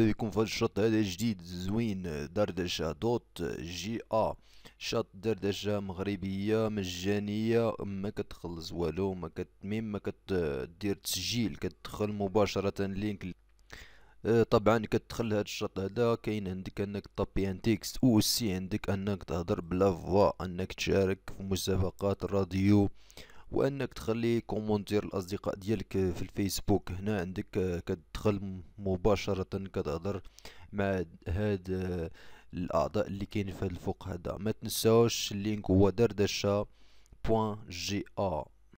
يكون في الشط هذا جديد زوين دردشة دوت جي ا شط دردشة مغربية مجانية ما كتخلص والو ما كتميم ما كتدير تسجيل كتدخل مباشرة لينك طبعا كتدخل هاد الشط هذا كاين عندك انك تطبي ان تيكست او سي عندك انك تهضر بلا فوا انك تشارك في مسابقات راديو وانك تخلي كومونتير الاصدقاء ديالك في الفيسبوك هنا عندك كتدخل مباشره كتهضر مع هاد الاعضاء اللي كاين في الفوق هذا ما تنساوش اللينك هو دردشه